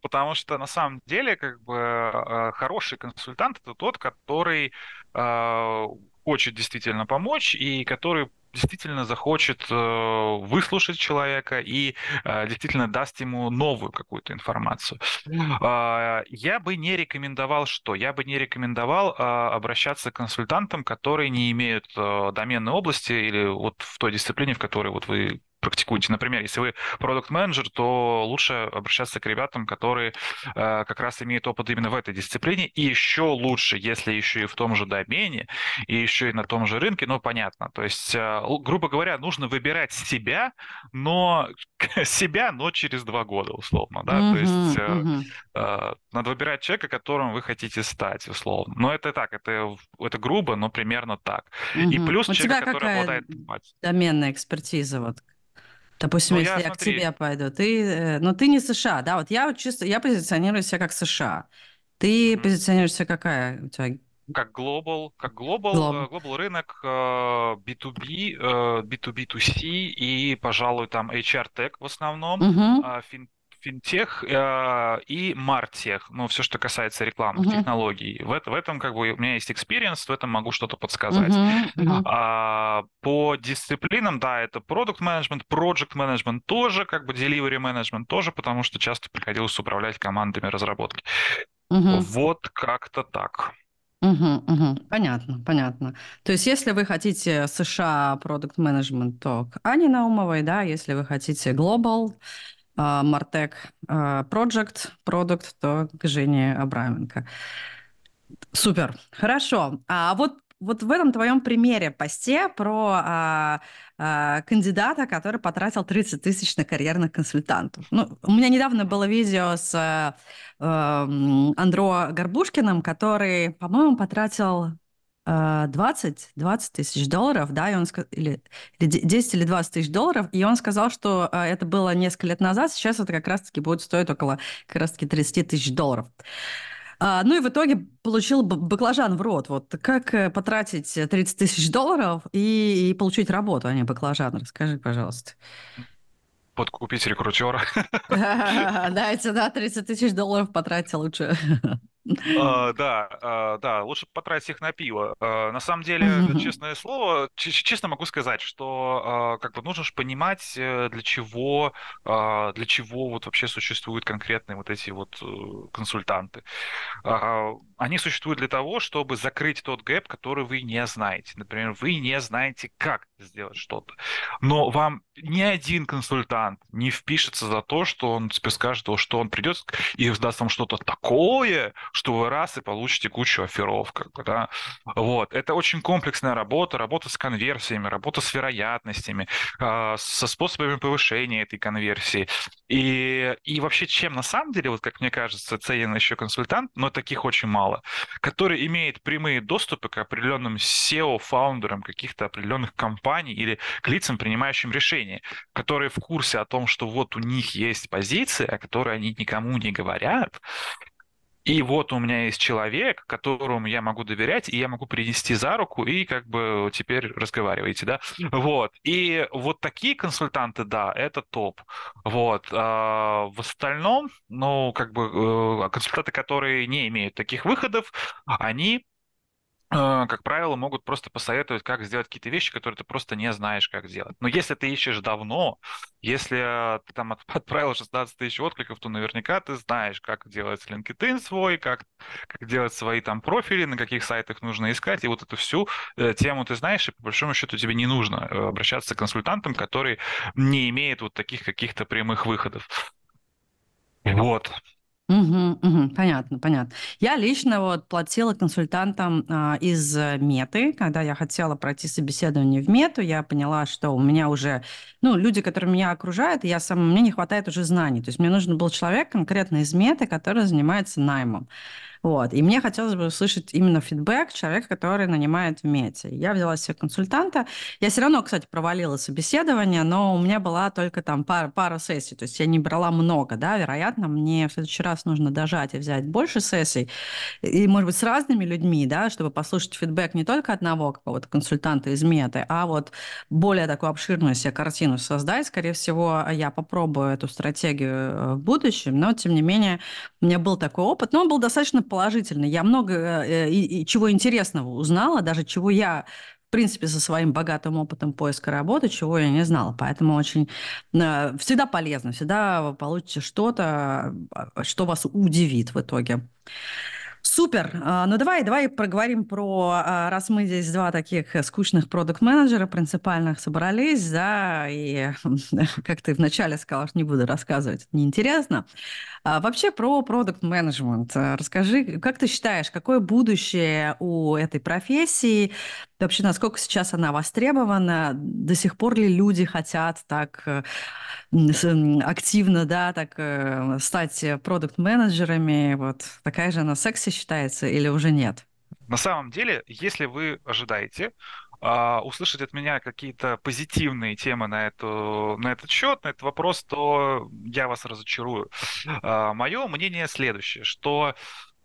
потому что на самом деле, как бы хороший консультант это тот, который хочет действительно помочь и который действительно захочет э, выслушать человека и э, действительно даст ему новую какую-то информацию. А, я бы не рекомендовал что? Я бы не рекомендовал а, обращаться к консультантам, которые не имеют э, доменной области или вот в той дисциплине, в которой вот вы практикуете. Например, если вы продукт-менеджер, то лучше обращаться к ребятам, которые э, как раз имеют опыт именно в этой дисциплине. И еще лучше, если еще и в том же домене, и еще и на том же рынке, ну, понятно. То есть, э, грубо говоря, нужно выбирать себя, но себя, но через два года, условно, да, mm-hmm, то есть э, mm-hmm. э, надо выбирать человека, которым вы хотите стать, условно. Но это так, это, это грубо, но примерно так. Mm-hmm. И плюс У человека, тебя который обладает... доменная экспертиза, вот Допустим, ну, если я, я к тебе пойду, ты, э, но ну, ты не США, да? Вот я чисто, я позиционирую себя как США. Ты mm-hmm. позиционируешься какая у тебя? Как глобал, как глобал, э, глобал рынок, B2B, э, B2B2C и, пожалуй, там HR Tech в основном, mm-hmm финтех э, и мартех, ну, все, что касается рекламных uh-huh. технологий. В, в этом как бы у меня есть экспириенс, в этом могу что-то подсказать. Uh-huh. Uh-huh. А, по дисциплинам, да, это продукт менеджмент, project менеджмент тоже, как бы delivery менеджмент тоже, потому что часто приходилось управлять командами разработки. Uh-huh. Вот как-то так. Угу, угу. Понятно, понятно. То есть, если вы хотите США продукт менеджмент, то к Ане Наумовой, да, если вы хотите Global, Мартек, а, Project, продукт, то к Жене Абраменко. Супер, хорошо. А вот вот в этом твоем примере посте про а, а, кандидата, который потратил 30 тысяч на карьерных консультантов. Ну, у меня недавно было видео с а, а, Андро Горбушкиным, который, по-моему, потратил 20, а, 20 тысяч долларов, да, и он сказал, или, или 10 или 20 тысяч долларов, и он сказал, что а, это было несколько лет назад, сейчас это как раз-таки будет стоить около как раз-таки 30 тысяч долларов. А, ну и в итоге получил баклажан в рот. Вот как э, потратить 30 тысяч долларов и, и получить работу, а не баклажан? Расскажи, пожалуйста подкупить рекрутера. Да, эти, да, 30 тысяч долларов потратил лучше А, да, а, да, лучше потратить их на пиво. А, на самом деле, честное слово, честно могу сказать, что как бы нужно же понимать, э, для чего, для чего вот вообще существуют конкретные вот эти вот э, консультанты. Они существуют для того, чтобы закрыть тот гэп, который вы не знаете. Например, вы не знаете, как сделать что-то. Но вам ни один консультант не впишется за то, что он тебе скажет, что он придет и даст вам что-то такое, что вы раз и получите кучу оферов. Как бы, да? вот. Это очень комплексная работа, работа с конверсиями, работа с вероятностями, э, со способами повышения этой конверсии. И, и вообще чем на самом деле, вот как мне кажется, ценен еще консультант, но таких очень мало, который имеет прямые доступы к определенным SEO-фаундерам каких-то определенных компаний или к лицам, принимающим решения, которые в курсе о том, что вот у них есть позиция, о которой они никому не говорят, и вот у меня есть человек, которому я могу доверять, и я могу принести за руку, и как бы теперь разговариваете, да? Вот. И вот такие консультанты, да, это топ. Вот. А в остальном, ну, как бы э, консультанты, которые не имеют таких выходов, они а, как правило, могут просто посоветовать, как сделать какие-то вещи, которые ты просто не знаешь, как делать. Но если ты ищешь давно, если а, ты там отправил 16 тысяч откликов, то наверняка ты знаешь, как делать LinkedIn свой, как, как делать свои там профили, на каких сайтах нужно искать, и вот эту всю э, тему ты знаешь, и по большому счету тебе не нужно э, обращаться к консультантам, которые не имеют вот таких каких-то прямых выходов. Вот. Угу, угу, понятно, понятно. Я лично вот платила консультантам а, из э, Меты, когда я хотела пройти собеседование в Мету, я поняла, что у меня уже, ну, люди, которые меня окружают, я сам, мне не хватает уже знаний. То есть мне нужен был человек конкретно из Меты, который занимается наймом. Вот. И мне хотелось бы услышать именно фидбэк человека, который нанимает в мете. Я взяла себе консультанта. Я все равно, кстати, провалила собеседование, но у меня была только там пара, пара сессий, то есть я не брала много, да, вероятно, мне в следующий раз нужно дожать и взять больше сессий, и, может быть, с разными людьми, да, чтобы послушать фидбэк не только одного какого-то консультанта из меты, а вот более такую обширную себе картину создать. Скорее всего, я попробую эту стратегию э, в будущем, но, тем не менее, у меня был такой опыт, но он был достаточно положительно. Я много э, э, и, и чего интересного узнала, даже чего я в принципе, со своим богатым опытом поиска работы, чего я не знала. Поэтому очень э, всегда полезно, всегда вы получите что-то, а, что вас удивит в итоге. Супер. А, ну давай, давай проговорим про, а, раз мы здесь два таких э, скучных продукт-менеджера принципиальных собрались, да, и как ты вначале сказала, что не буду рассказывать, неинтересно. А вообще про продукт-менеджмент. Расскажи, как ты считаешь, какое будущее у этой профессии? Да вообще, насколько сейчас она востребована? До сих пор ли люди хотят так э, активно, да, так э, стать э, продукт-менеджерами? Вот такая же она секси считается или уже нет? На самом деле, если вы ожидаете а, услышать от меня какие-то позитивные темы на, эту, на этот счет, на этот вопрос, то я вас разочарую. А, мое мнение следующее, что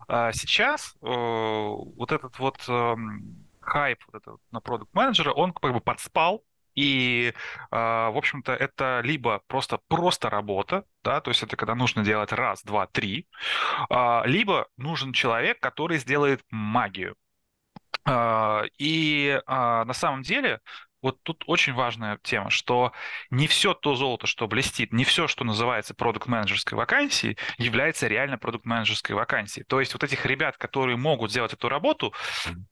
а, сейчас вот этот вот... Эм, хайп вот этот, на продукт-менеджера, он как бы подспал, и, а, в общем-то, это либо просто просто работа, да, то есть это когда нужно делать раз, два, три, а, либо нужен человек, который сделает магию. А, и на самом деле вот тут очень важная тема, что не все то золото, что блестит, не все, что называется продукт-менеджерской вакансией, является реально продукт-менеджерской вакансией. То есть вот этих ребят, которые могут сделать эту работу,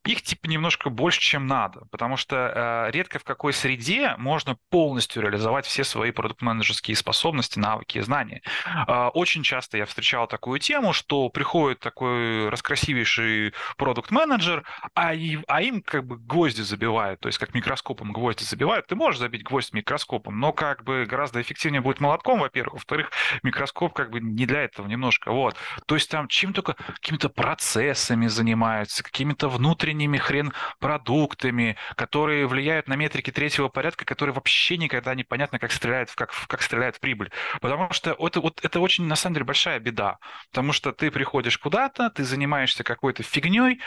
их типа немножко больше, чем надо, потому что э, редко в какой среде можно полностью реализовать все свои продукт-менеджерские способности, навыки и знания. Э, очень часто я встречал такую тему, что приходит такой раскрасивейший продукт-менеджер, а, а им как бы гвозди забивают, то есть как микроскопом гвозди забивают. Ты можешь забить гвоздь микроскопом, но как бы гораздо эффективнее будет молотком, во-первых. Во-вторых, микроскоп как бы не для этого немножко. Вот. То есть там чем только какими-то процессами занимаются, какими-то внутренними хрен продуктами, которые влияют на метрики третьего порядка, которые вообще никогда непонятно, как стреляют, как, как стреляет в прибыль. Потому что это, вот, это очень, на самом деле, большая беда. Потому что ты приходишь куда-то, ты занимаешься какой-то фигней,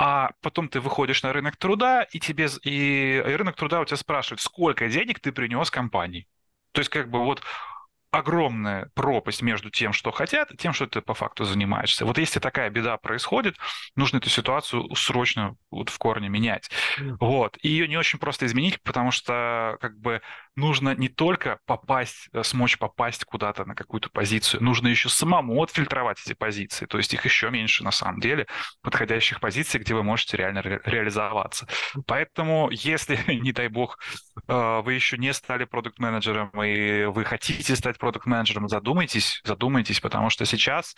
а потом ты выходишь на рынок труда, и тебе и рынок труда у тебя спрашивает, сколько денег ты принес компании. То есть как бы вот огромная пропасть между тем, что хотят, и тем, что ты по факту занимаешься. Вот если такая беда происходит, нужно эту ситуацию срочно вот в корне менять. Mm. Вот. И ее не очень просто изменить, потому что как бы нужно не только попасть, э, смочь попасть куда-то на какую-то позицию, нужно еще самому отфильтровать эти позиции, то есть их еще меньше на самом деле, подходящих позиций, где вы можете реально ре- реализоваться. Поэтому, если, не дай бог, э, вы еще не стали продукт-менеджером и вы хотите стать продукт-менеджером, задумайтесь, задумайтесь, потому что сейчас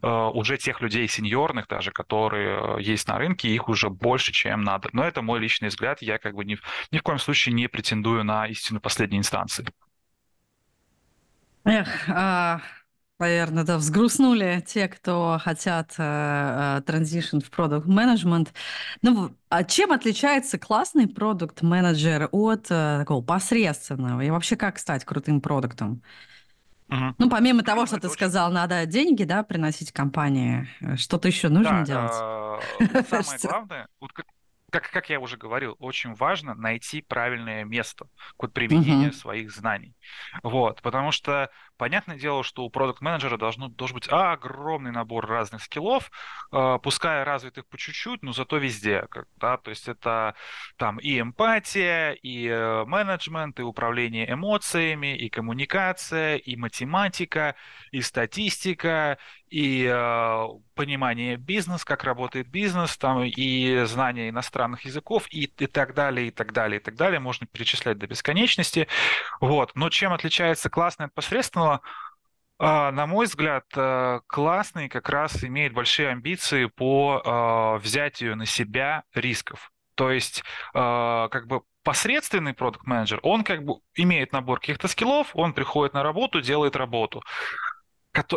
э, уже тех людей сеньорных даже, которые э, есть на рынке, их уже больше, чем надо. Но это мой личный взгляд, я как бы ни, ни в коем случае не претендую на истину последней инстанции. Эх, а, наверное, да, взгрустнули те, кто хотят э, транзишн в продукт менеджмент. Ну, а чем отличается классный продукт менеджер от а, такого посредственного? И вообще, как стать крутым продуктом? Угу. Ну, помимо того, что ты сказал, надо деньги, да, приносить компании, что-то еще нужно да, э, делать? Самое главное, вот как, как, я уже говорил, очень важно найти правильное место к применению угу. своих знаний. Вот, потому что Понятное дело, что у продукт-менеджера должен быть огромный набор разных скиллов, а, пускай развитых по чуть-чуть, но зато везде. Да? То есть это там и эмпатия, и э, менеджмент, и управление эмоциями, и коммуникация, и математика, и статистика, и э, понимание бизнеса, как работает бизнес, там, и знание иностранных языков, и, и так далее, и так далее, и так далее. Можно перечислять до бесконечности. Вот. Но чем отличается классное от посредственного? Данилова. На мой взгляд, э, классный как раз имеет большие амбиции по а, взятию на себя рисков. То есть, а, как бы посредственный продукт менеджер он как бы имеет набор каких-то скиллов, он приходит на работу, делает работу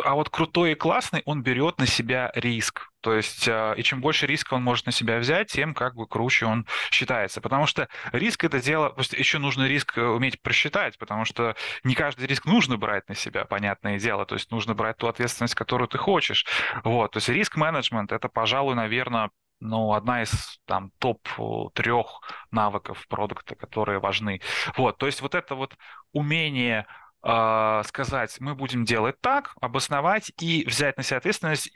а вот крутой и классный, он берет на себя риск. То есть, а, и чем больше риска он может на себя взять, тем как бы круче он считается. Потому что риск это дело, просто еще нужно риск э, уметь просчитать, потому что не каждый риск нужно брать на себя, понятное дело. То есть нужно брать ту ответственность, которую ты хочешь. Вот. То есть риск-менеджмент это, пожалуй, наверное, ну, одна из там топ-трех навыков продукта, которые важны. Вот, то есть вот это вот умение а, сказать, мы будем делать так, обосновать и взять на себя ответственность,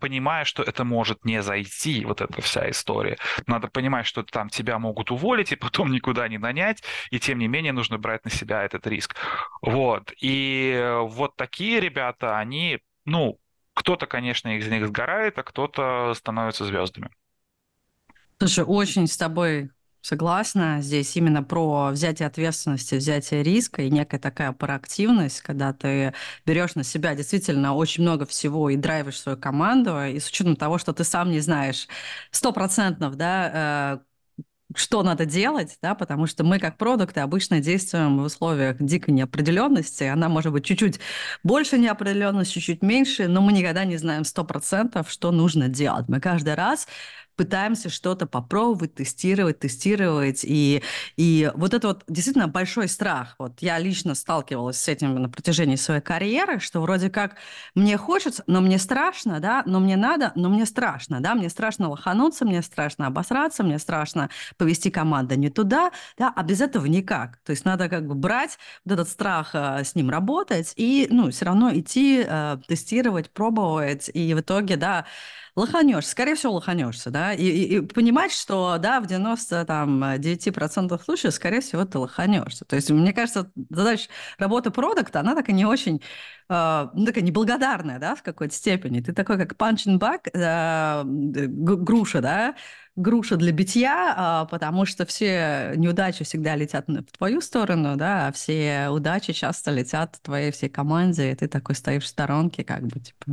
понимая, что это может не зайти, вот эта вся история. Надо понимать, что там тебя могут уволить и потом никуда не нанять, и тем не менее нужно брать на себя этот риск. Вот. И э, вот такие ребята, они, ну, кто-то, конечно, из них сгорает, а кто-то становится звездами. Слушай, очень с тобой Согласна. Здесь именно про взятие ответственности, взятие риска и некая такая проактивность, когда ты берешь на себя действительно очень много всего и драйвишь свою команду, и с учетом того, что ты сам не знаешь стопроцентно, да, э, что надо делать, да, потому что мы как продукты обычно действуем в условиях дикой неопределенности. Она может быть чуть-чуть больше неопределенности, чуть-чуть меньше, но мы никогда не знаем 100%, что нужно делать. Мы каждый раз пытаемся что-то попробовать, тестировать, тестировать. И, и вот это вот действительно большой страх. Вот я лично сталкивалась с этим на протяжении своей карьеры, что вроде как мне хочется, но мне страшно, да, но мне надо, но мне страшно, да, мне страшно лохануться, мне страшно обосраться, мне страшно повести команду не туда, да, а без этого никак. То есть надо как бы брать вот этот страх, э, с ним работать и, ну, все равно идти, э, тестировать, пробовать, и в итоге, да, лоханешься, скорее всего, лоханешься, да, и, и, и понимать, что, да, в 99% случаев, скорее всего, ты лоханешься. То есть, мне кажется, задача работы продукта, она такая не очень, э, ну, такая неблагодарная, да, в какой-то степени. Ты такой, как punching back, э, груша, да, груша для битья, а, потому что все неудачи всегда летят в твою сторону, да, а все удачи часто летят в твоей всей команде, и ты такой стоишь в сторонке, как бы, типа,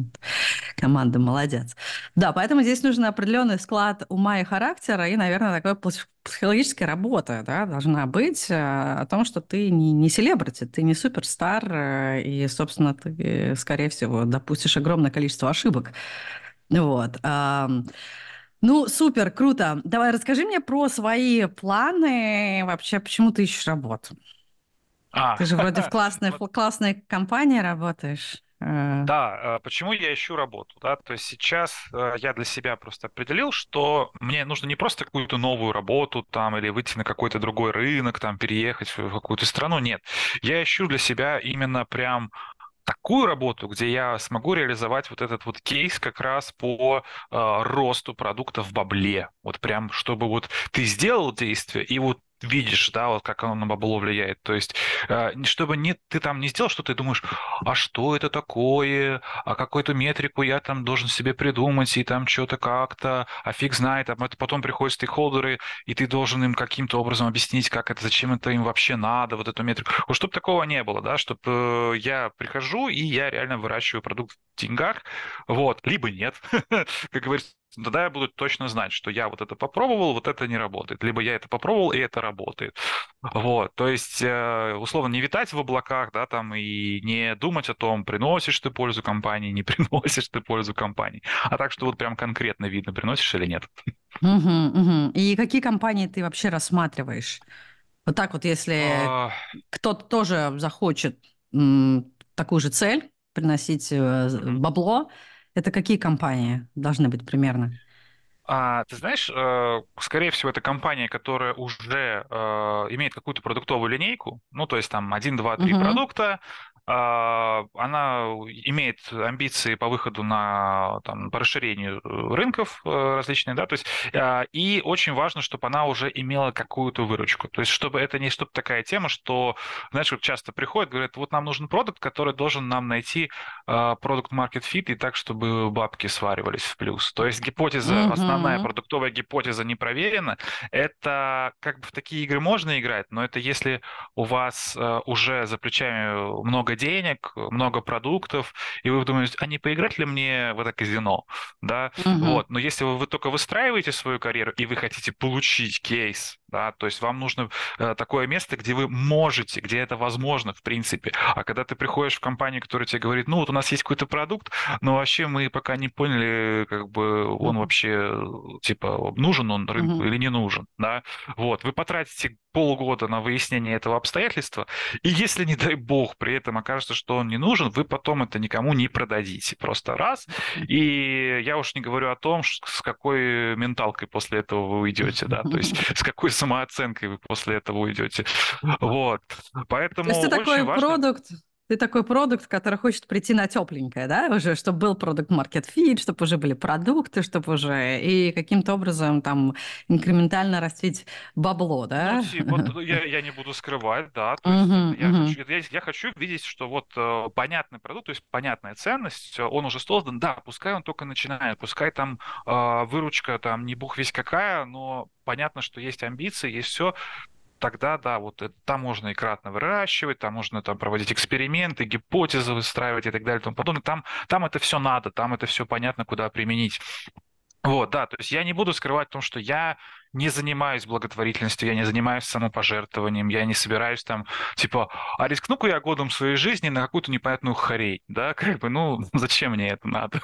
команда молодец. Да, поэтому здесь нужен определенный склад ума и характера, и, наверное, такой психологическая работа да, должна быть а, о том, что ты не, не селебрити, ты не суперстар, э, и, собственно, ты, э, скорее всего, допустишь огромное количество ошибок. Вот. Ну, супер, круто. Давай расскажи мне про свои планы вообще, почему ты ищешь работу? А. Ты же вроде в классной, в классной компании работаешь. Э. Да, э, почему я ищу работу, да, то есть сейчас э, я для себя просто определил, что мне нужно не просто какую-то новую работу там или выйти на какой-то другой рынок, там переехать в какую-то страну, нет, я ищу для себя именно прям такую работу, где я смогу реализовать вот этот вот кейс как раз по э, росту продукта в бабле. Вот прям, чтобы вот ты сделал действие, и вот видишь, да, вот как оно на бабло влияет. То есть, э, чтобы не, ты там не сделал что-то и думаешь, а что это такое, а какую-то метрику я там должен себе придумать, и там что-то как-то, а фиг знает, а потом приходят стейкхолдеры, и ты должен им каким-то образом объяснить, как это, зачем это им вообще надо, вот эту метрику. Вот чтобы такого не было, да, чтобы э, я прихожу, и я реально выращиваю продукт в деньгах, вот, либо нет, как говорится, тогда я буду точно знать, что я вот это попробовал, вот это не работает, либо я это попробовал, и это работает. Вот, то есть, э, условно, не витать в облаках, да, там, и не думать о том, приносишь ты пользу компании, не приносишь ты пользу компании, а так, что вот прям конкретно видно, приносишь или нет. Угу, угу. И какие компании ты вообще рассматриваешь? Вот так вот, если а... кто-то тоже захочет м, такую же цель, приносить э, бабло, mm это какие компании должны быть примерно? А, ты знаешь, э, скорее всего, это компания, которая уже э, имеет какую-то продуктовую линейку, ну, то есть там один, два, три угу. продукта, а, она имеет амбиции по выходу на, там, по расширению э, рынков э, различные, да, то есть, а, и очень важно, чтобы она уже имела какую-то выручку, то есть, чтобы это не чтобы такая тема, что, знаешь, как часто приходят, говорят, вот нам нужен продукт, который должен нам найти продукт-маркет-фит, и так, чтобы бабки сваривались в плюс, то есть, гипотеза угу. основная основная mm-hmm. продуктовая гипотеза не проверена. Это как бы в такие игры можно играть, но это если у вас э, уже за плечами много денег, много продуктов, и вы думаете, а не поиграть ли мне в это казино? Да? Mm-hmm. Вот. Но если вы, вы только выстраиваете свою карьеру и вы хотите получить кейс, да, то есть вам нужно э, такое место, где вы можете, где это возможно, в принципе. А когда ты приходишь в компанию, которая тебе говорит, ну вот у нас есть какой-то продукт, но вообще мы пока не поняли, как бы он вообще, э, типа, нужен он рынку mm-hmm. или не нужен, да. Вот, вы потратите полгода на выяснение этого обстоятельства. И если, не дай бог, при этом окажется, что он не нужен, вы потом это никому не продадите. Просто раз. И я уж не говорю о том, с какой менталкой после этого вы уйдете, да, то есть с какой самооценкой вы после этого уйдете. Вот. Поэтому то есть это такой важно... продукт, ты такой продукт, который хочет прийти на тепленькое, да, уже, чтобы был продукт маркет фит, чтобы уже были продукты, чтобы уже и каким-то образом там инкрементально растить бабло, да? Ну, вот, я, я не буду скрывать, да. То есть uh-huh, я, uh-huh. Хочу, я, я хочу видеть, что вот э, понятный продукт, то есть понятная ценность, э, он уже создан, да, пускай он только начинает, пускай там э, выручка там не бух весь какая, но понятно, что есть амбиции, есть все тогда, да, вот там можно и кратно выращивать, там можно там проводить эксперименты, гипотезы выстраивать и так далее и тому подобное. Там, там это все надо, там это все понятно, куда применить. Вот, да, то есть я не буду скрывать о том, что я не занимаюсь благотворительностью, я не занимаюсь самопожертвованием, я не собираюсь там, типа, а рискну-ка я годом своей жизни на какую-то непонятную хорей, да, как бы, ну, зачем мне это надо?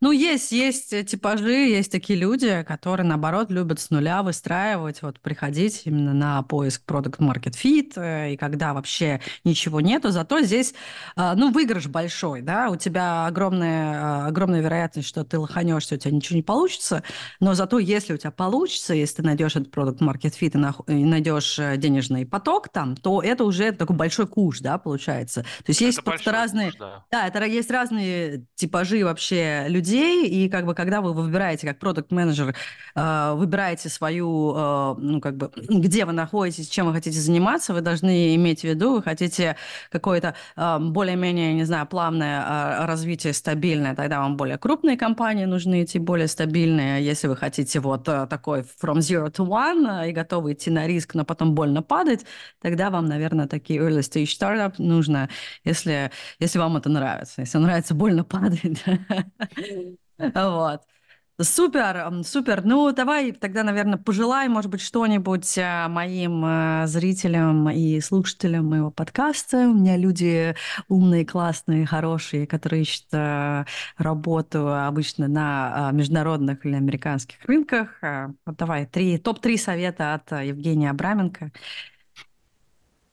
Ну, есть, есть э, типажи, есть такие люди, которые, наоборот, любят с нуля выстраивать, вот приходить именно на поиск продукт market fit, э, и когда вообще ничего нету, зато здесь, а, ну, выигрыш большой, да, у тебя огромная, а, огромная вероятность, что ты лоханешься, у тебя ничего не получится, но зато если у тебя получится, если ты найдешь этот продукт market fit и найдешь э, денежный поток там, то это уже такой большой куш, да, получается. То есть это есть просто разные... Куш, да. да, это есть разные типажи вообще людей, людей, и как бы когда вы выбираете как продукт-менеджер, а, выбираете свою, а, ну как бы, где вы находитесь, чем вы хотите заниматься, вы должны иметь в виду, вы хотите какое-то а, более-менее, не знаю, плавное развитие, стабильное, тогда вам более крупные компании нужны идти, более стабильные, если вы хотите вот такой from zero to one и готовы идти на риск, но потом больно падать, тогда вам, наверное, такие early stage startup нужно, если, если вам это нравится. Если нравится больно падать. Вот. Супер, супер. Ну, давай тогда, наверное, пожелай, может быть, что-нибудь э, моим э, зрителям и слушателям моего подкаста. У меня люди умные, классные, хорошие, которые ищут э, работу обычно на международных или американских рынках. Вот давай, три, топ-3 совета от Евгения Абраменко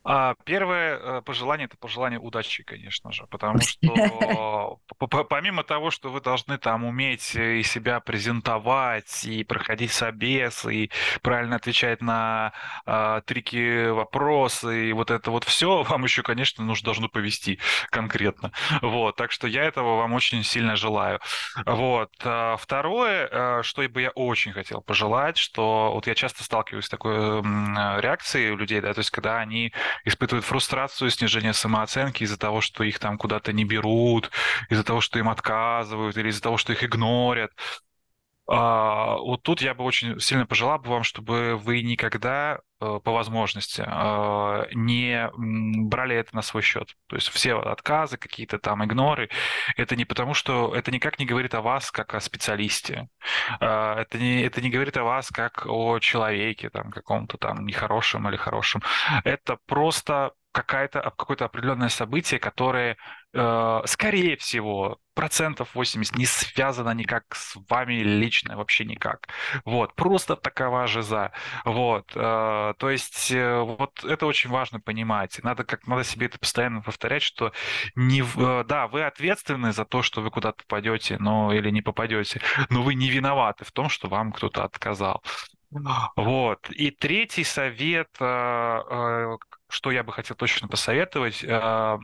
а первое э, пожелание это пожелание удачи, конечно же, потому что помимо того, что вы должны там уметь э, и себя презентовать, и проходить собес, и правильно отвечать на э, трики, вопросы, и вот это вот все, вам еще, конечно, нужно должно повести конкретно. Вот, так что я этого вам очень сильно желаю. Вот. А, второе, э, что бы я очень хотел пожелать, что вот я часто сталкиваюсь с такой реакцией у людей, да, то есть когда они испытывают фрустрацию, снижение самооценки из-за того, что их там куда-то не берут, из-за того, что им отказывают или из-за того, что их игнорят. А, вот тут я бы очень сильно пожелал бы вам, чтобы вы никогда Э, по возможности, а, не брали это на свой счет. То есть все отказы, какие-то там игноры, это не потому, что это никак не говорит о вас как о специалисте, а, это не, это не говорит о вас как о человеке там каком-то там нехорошем или хорошем. Это просто какая-то, какое-то определенное событие, которое, э, скорее всего, процентов 80 не связано никак с вами лично, вообще никак. Вот, просто такова жиза. Вот, э, то есть, э, вот это очень важно понимать. Надо, как, надо себе это постоянно повторять, что не, э, да, вы ответственны за то, что вы куда-то попадете, но, или не попадете, но вы не виноваты в том, что вам кто-то отказал. Вот. И третий совет, э, э, что я бы хотел точно посоветовать, э,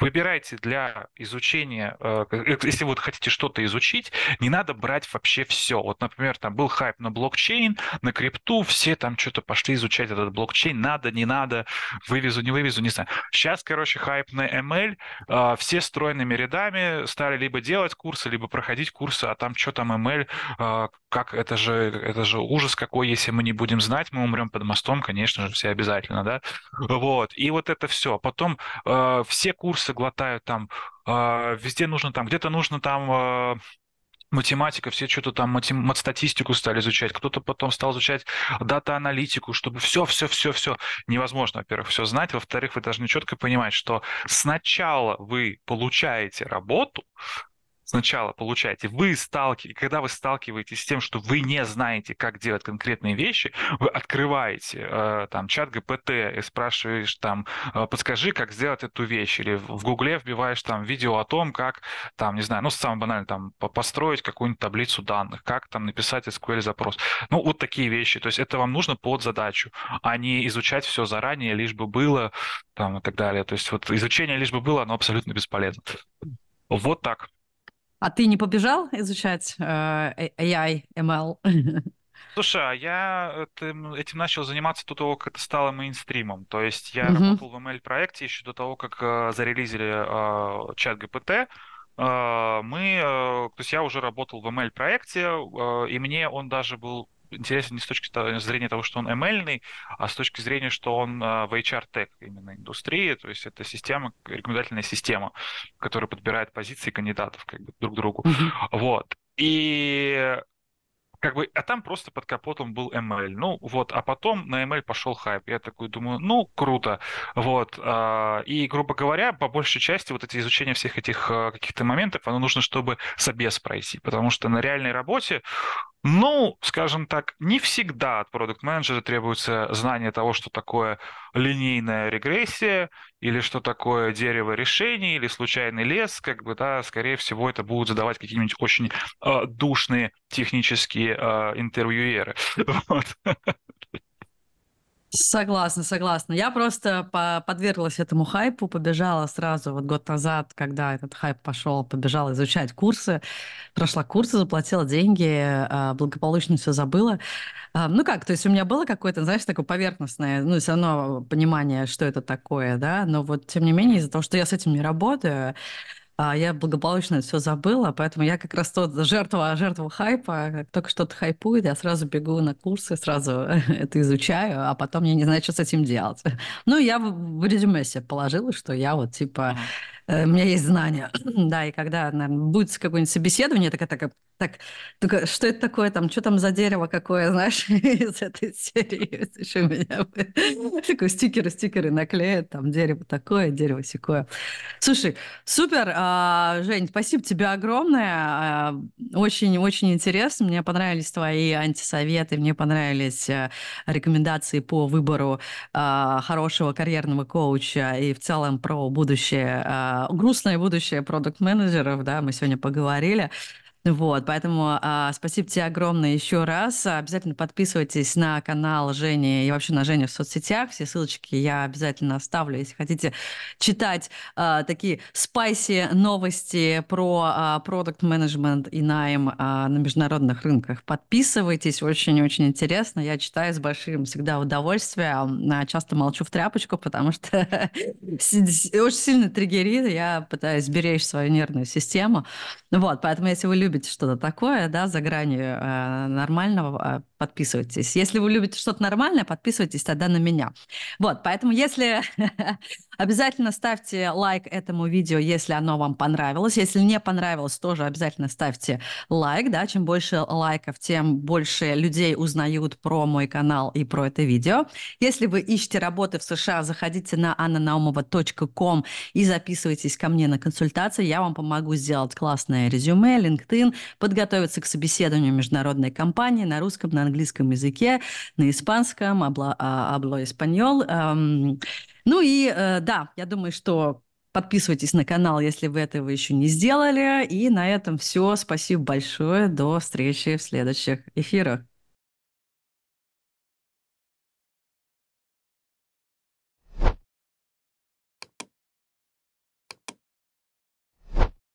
выбирайте для изучения, э, э, если вы хотите что-то изучить, не надо брать вообще все. Вот, например, там был хайп на блокчейн, на крипту, все там что-то пошли изучать этот блокчейн, надо, не надо, вывезу, не вывезу, не знаю. Сейчас, короче, хайп на ML, все стройными рядами стали либо делать курсы, либо проходить курсы, а там что там ML, как это же, это же ужас какой, если мы не будем знать, мы умрем под мостом, конечно же, все обязательно, да, вот, и вот это все, потом э, все курсы глотают там, э, везде нужно там, где-то нужно там... Э, математика, все что-то там матем... статистику стали изучать, кто-то потом стал изучать дата-аналитику, чтобы все, все, все, все невозможно, во-первых, все знать, во-вторых, вы должны четко понимать, что сначала вы получаете работу, сначала получаете, вы сталкиваетесь, когда вы сталкиваетесь с тем, что вы не знаете, как делать конкретные вещи, вы открываете э, там чат ГПТ и спрашиваешь там, э, подскажи, как сделать эту вещь, или в Гугле вбиваешь там видео о том, как там, не знаю, ну, самое банальное, там, построить какую-нибудь таблицу данных, как там написать SQL-запрос. Ну, вот такие вещи. То есть это вам нужно под задачу, а не изучать все заранее, лишь бы было, там, и так далее. То есть вот изучение лишь бы было, оно абсолютно бесполезно. Вот так. А ты не побежал изучать э, э AI, ML? Слушай, а я э, этим, этим начал заниматься до того, как это стало мейнстримом. То есть я угу. работал в ML-проекте еще до того, как э, зарелизили э, чат GPT. Э, мы, э, то есть я уже работал в ML-проекте, э, и мне он даже был интересен не с точки зрения того, что он ML, а с точки зрения, что он а, в hr тек именно индустрии, то есть это система, рекомендательная система, которая подбирает позиции кандидатов как бы, друг к другу. Mm-hmm. Вот. И как бы, а там просто под капотом был ML. Ну, вот, а потом на ML пошел хайп. Я такой думаю, ну, круто. Вот. А, и, грубо говоря, по большей части вот эти изучения всех этих э, каких-то моментов, оно нужно, чтобы собес пройти, потому что на реальной работе ну, скажем так, не всегда от продукт-менеджера требуется знание того, что такое линейная регрессия или что такое дерево решений, или случайный лес, как бы, да, скорее всего, это будут задавать какие-нибудь очень э, душные технические э, интервьюеры. Вот. Согласна, согласна. Я просто по подверглась этому хайпу, побежала сразу вот год назад, когда этот хайп пошел, побежала изучать курсы, прошла курсы, заплатила деньги, а, благополучно все забыла. А, ну как, то есть у меня было какое-то, знаешь, такое поверхностное, ну все равно понимание, что это такое, да, но вот тем не менее из-за того, что я с этим не работаю, а я благополучно все забыла, поэтому я как раз тот жертва, жертва хайпа. Как только что-то хайпует, я сразу бегу на курсы, сразу это изучаю, а потом я не знаю, что с этим делать. Ну, я в резюме себе положила, что я вот типа... Mm-hmm Э, у меня есть знания, да, и когда, наверное, будет какое-нибудь собеседование, такая, такая, так, только что это такое там, что там за дерево какое, знаешь, из этой серии, еще меня такой стикеры, стикеры наклеят, там дерево такое, дерево секое. Слушай, супер, а, Жень, спасибо тебе огромное, очень-очень а, интересно, мне понравились твои антисоветы, мне понравились э, рекомендации по выбору а, хорошего карьерного коуча и в целом про будущее грустное будущее продукт-менеджеров, да, мы сегодня поговорили. Вот, поэтому а, спасибо тебе огромное еще раз. Обязательно подписывайтесь на канал Жени и вообще на Женю в соцсетях. Все ссылочки я обязательно оставлю, если хотите читать а, такие спайси новости про а, продукт а, менеджмент и найм а, на международных рынках. Подписывайтесь, очень-очень интересно. Я читаю с большим всегда удовольствием. А, часто молчу в тряпочку, потому что очень сильно триггерит. Я пытаюсь беречь свою нервную систему. Вот, поэтому если вы любите любите что-то такое, да, за гранью э, нормального, а, подписывайтесь. Если вы любите что-то нормальное, подписывайтесь тогда на меня. Вот, поэтому если обязательно ставьте лайк этому видео, если оно вам понравилось. Если не понравилось, тоже обязательно ставьте лайк, да, чем больше лайков, тем больше людей узнают про мой канал и про это видео. Если вы ищете работы в США, заходите на annanaumova.com и записывайтесь ко мне на консультацию, Я вам помогу сделать классное резюме, LinkedIn, подготовиться к собеседованию международной компании на русском, на английском языке, на испанском, hablo, hablo español. Ну и э, да, я думаю, что Подписывайтесь на канал, если вы этого еще не сделали. И на этом все. Спасибо большое. До встречи в следующих эфирах.